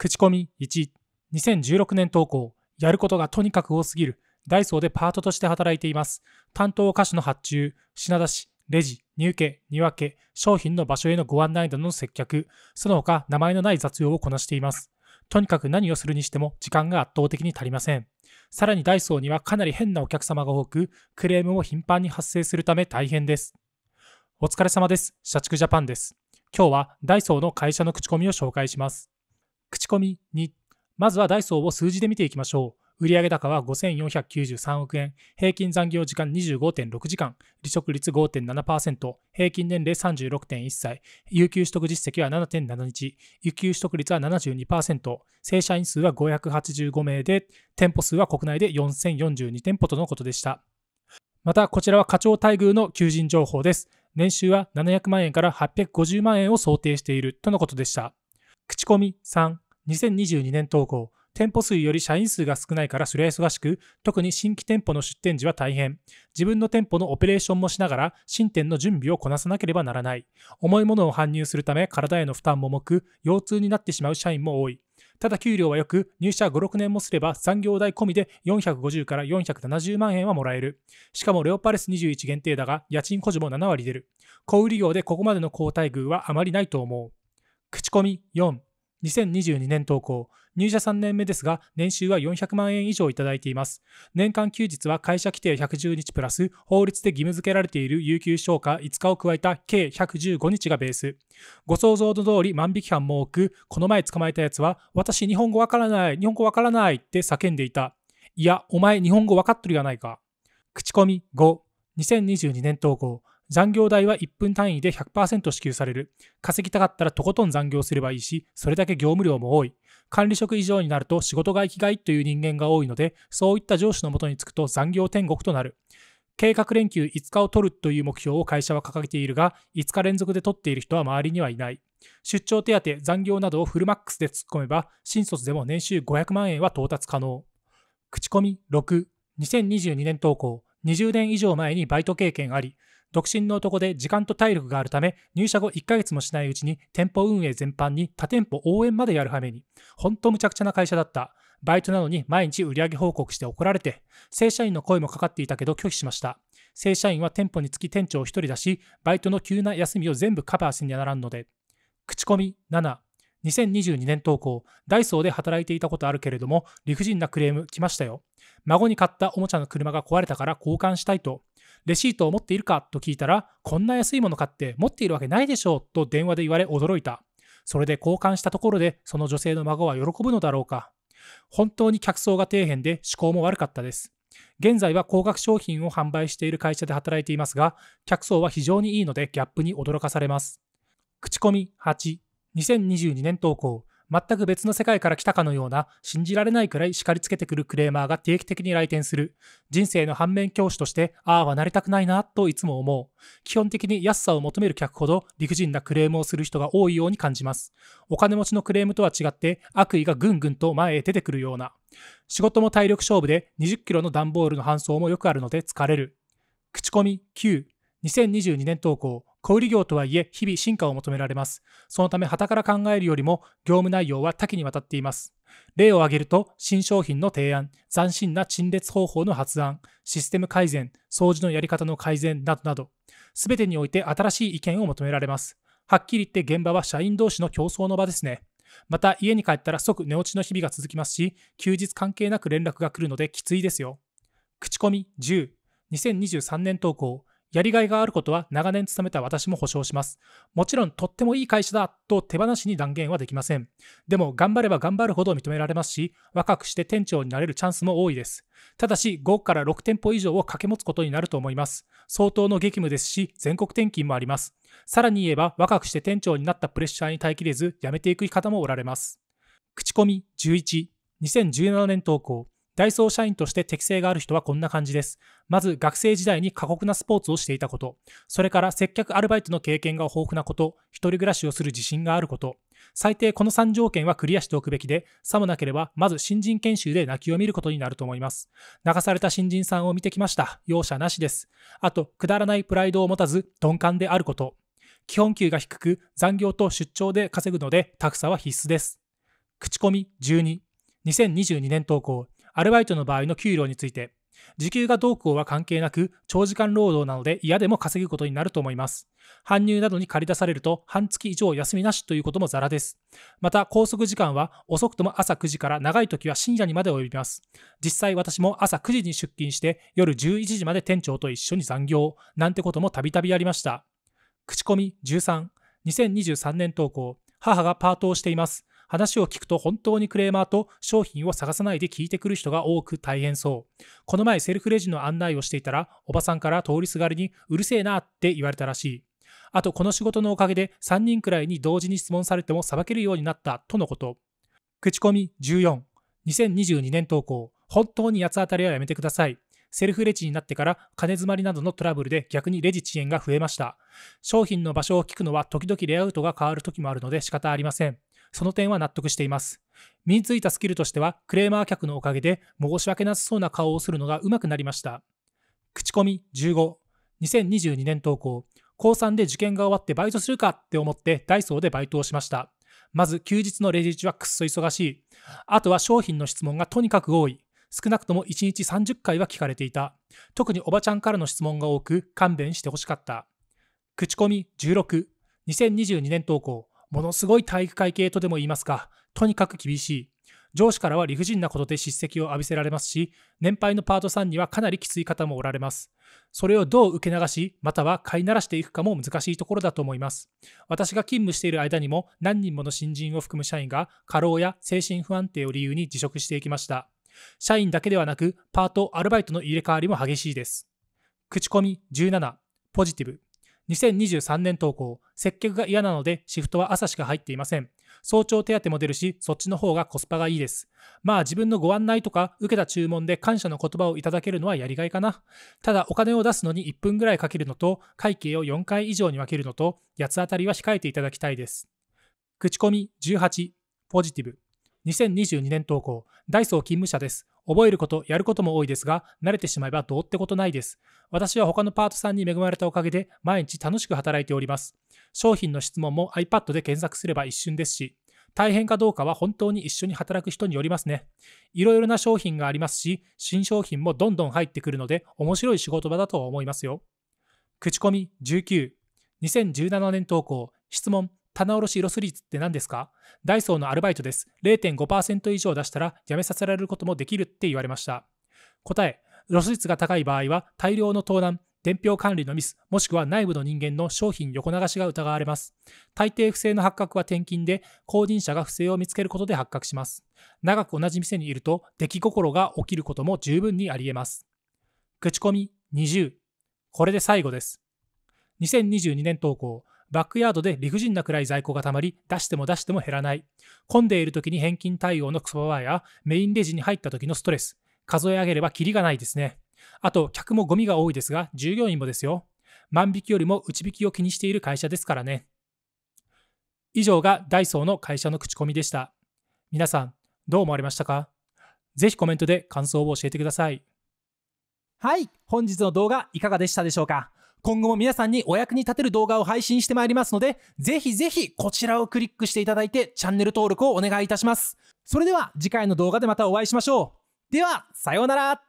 口コミ1、2016年投稿、やることがとにかく多すぎる、ダイソーでパートとして働いています。担当歌手の発注、品出し、レジ、入家、荷分け、商品の場所へのご案内などの接客、その他名前のない雑用をこなしています。とにかく何をするにしても時間が圧倒的に足りません。さらにダイソーにはかなり変なお客様が多く、クレームも頻繁に発生するため大変です。お疲れ様です。社畜ジャパンです。今日はダイソーの会社の口コミを紹介します。口コミ2まずはダイソーを数字で見ていきましょう売上高は5493億円平均残業時間25.6時間離職率5.7%平均年齢36.1歳有給取得実績は7.7日有給取得率は72%正社員数は585名で店舗数は国内で4042店舗とのことでしたまたこちらは課長待遇の求人情報です年収は700万円から850万円を想定しているとのことでした口コミ3、2022年投稿店舗数より社員数が少ないからそれは忙しく、特に新規店舗の出店時は大変。自分の店舗のオペレーションもしながら、新店の準備をこなさなければならない。重いものを搬入するため、体への負担も重く、腰痛になってしまう社員も多い。ただ給料はよく、入社5、6年もすれば産業代込みで450から470万円はもらえる。しかもレオパレス21限定だが、家賃補助も7割出る。小売業でここまでの好待遇はあまりないと思う。口コミ4 2022年投稿入社3年目ですが年収は400万円以上いただいています年間休日は会社規定110日プラス法律で義務付けられている有給消化5日を加えた計115日がベースご想像の通り万引き犯も多くこの前捕まえたやつは私日本語わからない日本語わからないって叫んでいたいやお前日本語わかっとるやないか口コミ5 2022年投稿残業代は1分単位で100%支給される。稼ぎたかったらとことん残業すればいいし、それだけ業務量も多い。管理職以上になると仕事が生きがいという人間が多いので、そういった上司のもとにつくと残業天国となる。計画連休5日を取るという目標を会社は掲げているが、5日連続で取っている人は周りにはいない。出張手当、残業などをフルマックスで突っ込めば、新卒でも年収500万円は到達可能。口コミ6、2022年投稿、20年以上前にバイト経験あり、独身の男で時間と体力があるため、入社後1ヶ月もしないうちに店舗運営全般に他店舗応援までやるはめに、ほんとむちゃくちゃな会社だった。バイトなのに毎日売上報告して怒られて、正社員の声もかかっていたけど拒否しました。正社員は店舗につき店長1人だし、バイトの急な休みを全部カバーせにならんので。口コミ7。2022年投稿、ダイソーで働いていたことあるけれども、理不尽なクレーム来ましたよ。孫に買ったおもちゃの車が壊れたから交換したいと。レシートを持っているかと聞いたら、こんな安いもの買って持っているわけないでしょうと電話で言われ驚いた。それで交換したところで、その女性の孫は喜ぶのだろうか。本当に客層が底辺で思考も悪かったです。現在は高額商品を販売している会社で働いていますが、客層は非常にいいのでギャップに驚かされます。口コミ8、2022年投稿、全く別の世界から来たかのような信じられないくらい叱りつけてくるクレーマーが定期的に来店する人生の反面教師としてああはなりたくないなといつも思う基本的に安さを求める客ほど理不尽なクレームをする人が多いように感じますお金持ちのクレームとは違って悪意がぐんぐんと前へ出てくるような仕事も体力勝負で2 0キロの段ボールの搬送もよくあるので疲れる口コミ9 2022年投稿小売業とはいえ日々進化を求められます。そのため、旗から考えるよりも業務内容は多岐にわたっています。例を挙げると、新商品の提案、斬新な陳列方法の発案、システム改善、掃除のやり方の改善などなど、すべてにおいて新しい意見を求められます。はっきり言って現場は社員同士の競争の場ですね。また、家に帰ったら即寝落ちの日々が続きますし、休日関係なく連絡が来るのできついですよ。口コミ10、2023年投稿、やりがいがあることは長年勤めた私も保証します。もちろんとってもいい会社だと手放しに断言はできません。でも頑張れば頑張るほど認められますし、若くして店長になれるチャンスも多いです。ただし5から6店舗以上を掛け持つことになると思います。相当の激務ですし、全国転勤もあります。さらに言えば若くして店長になったプレッシャーに耐えきれず辞めていく方もおられます。口コミ11、2017年投稿。ダイソー社員として適性がある人はこんな感じです。まず、学生時代に過酷なスポーツをしていたこと。それから、接客アルバイトの経験が豊富なこと。一人暮らしをする自信があること。最低この3条件はクリアしておくべきで、さもなければ、まず新人研修で泣きを見ることになると思います。流された新人さんを見てきました。容赦なしです。あと、くだらないプライドを持たず、鈍感であること。基本給が低く、残業と出張で稼ぐので、格差は必須です。口コミ12。2022年投稿。アルバイトの場合の給料について、時給がどうこうは関係なく、長時間労働なので嫌でも稼ぐことになると思います。搬入などに借り出されると、半月以上休みなしということもザラです。また、拘束時間は遅くとも朝9時から長い時は深夜にまで及びます。実際私も朝9時に出勤して、夜11時まで店長と一緒に残業、なんてこともたびたびありました。口コミ13、2023年投稿、母がパートをしています。話を聞くと本当にクレーマーと商品を探さないで聞いてくる人が多く大変そう。この前セルフレジの案内をしていたら、おばさんから通りすがりにうるせえなって言われたらしい。あとこの仕事のおかげで3人くらいに同時に質問されてもさばけるようになったとのこと。口コミ14。2022年投稿。本当に八つ当たりはやめてください。セルフレジになってから金詰まりなどのトラブルで逆にレジ遅延が増えました。商品の場所を聞くのは時々レイアウトが変わる時もあるので仕方ありません。その点は納得しています。身についたスキルとしては、クレーマー客のおかげで申し訳なさそうな顔をするのがうまくなりました。口コミ15、2022年投稿、高3で受験が終わってバイトするかって思ってダイソーでバイトをしました。まず休日のレジ中はくっそ忙しい。あとは商品の質問がとにかく多い。少なくとも1日30回は聞かれていた。特におばちゃんからの質問が多く勘弁してほしかった。口コミ16、2022年投稿、ものすごい体育会系とでも言いますか、とにかく厳しい。上司からは理不尽なことで叱責を浴びせられますし、年配のパートさんにはかなりきつい方もおられます。それをどう受け流し、または飼いならしていくかも難しいところだと思います。私が勤務している間にも何人もの新人を含む社員が過労や精神不安定を理由に辞職していきました。社員だけではなく、パート、アルバイトの入れ替わりも激しいです。口コミ17、ポジティブ。2023年投稿。接客が嫌なのでシフトは朝しか入っていません。早朝手当も出るし、そっちの方がコスパがいいです。まあ自分のご案内とか、受けた注文で感謝の言葉をいただけるのはやりがいかな。ただお金を出すのに1分ぐらいかけるのと、会計を4回以上に分けるのと、八つ当たりは控えていただきたいです。口コミ18、ポジティブ。2022年投稿、ダイソー勤務者です。覚えること、やることも多いですが、慣れてしまえばどうってことないです。私は他のパートさんに恵まれたおかげで、毎日楽しく働いております。商品の質問も iPad で検索すれば一瞬ですし、大変かどうかは本当に一緒に働く人によりますね。いろいろな商品がありますし、新商品もどんどん入ってくるので、面白い仕事場だと思いますよ。口コミ19、2017年投稿、質問、棚卸しロス率って何ですかダイソーのアルバイトです。0.5%以上出したら辞めさせられることもできるって言われました。答え、ロス率が高い場合は大量の盗難、伝票管理のミス、もしくは内部の人間の商品横流しが疑われます。大抵不正の発覚は転勤で、後任者が不正を見つけることで発覚します。長く同じ店にいると、出来心が起きることも十分にあり得ます。口コミ20。これで最後です。2022年投稿。バックヤードで理不尽なくらい在庫がたまり、出しても出しても減らない。混んでいる時に返金対応のクソワーや、メインレジに入った時のストレス。数え上げればキリがないですね。あと、客もゴミが多いですが、従業員もですよ。万引きよりも内引きを気にしている会社ですからね。以上がダイソーの会社の口コミでした。皆さん、どう思われましたかぜひコメントで感想を教えてください。はい、本日の動画いかがでしたでしょうか今後も皆さんにお役に立てる動画を配信してまいりますので、ぜひぜひこちらをクリックしていただいてチャンネル登録をお願いいたします。それでは次回の動画でまたお会いしましょう。では、さようなら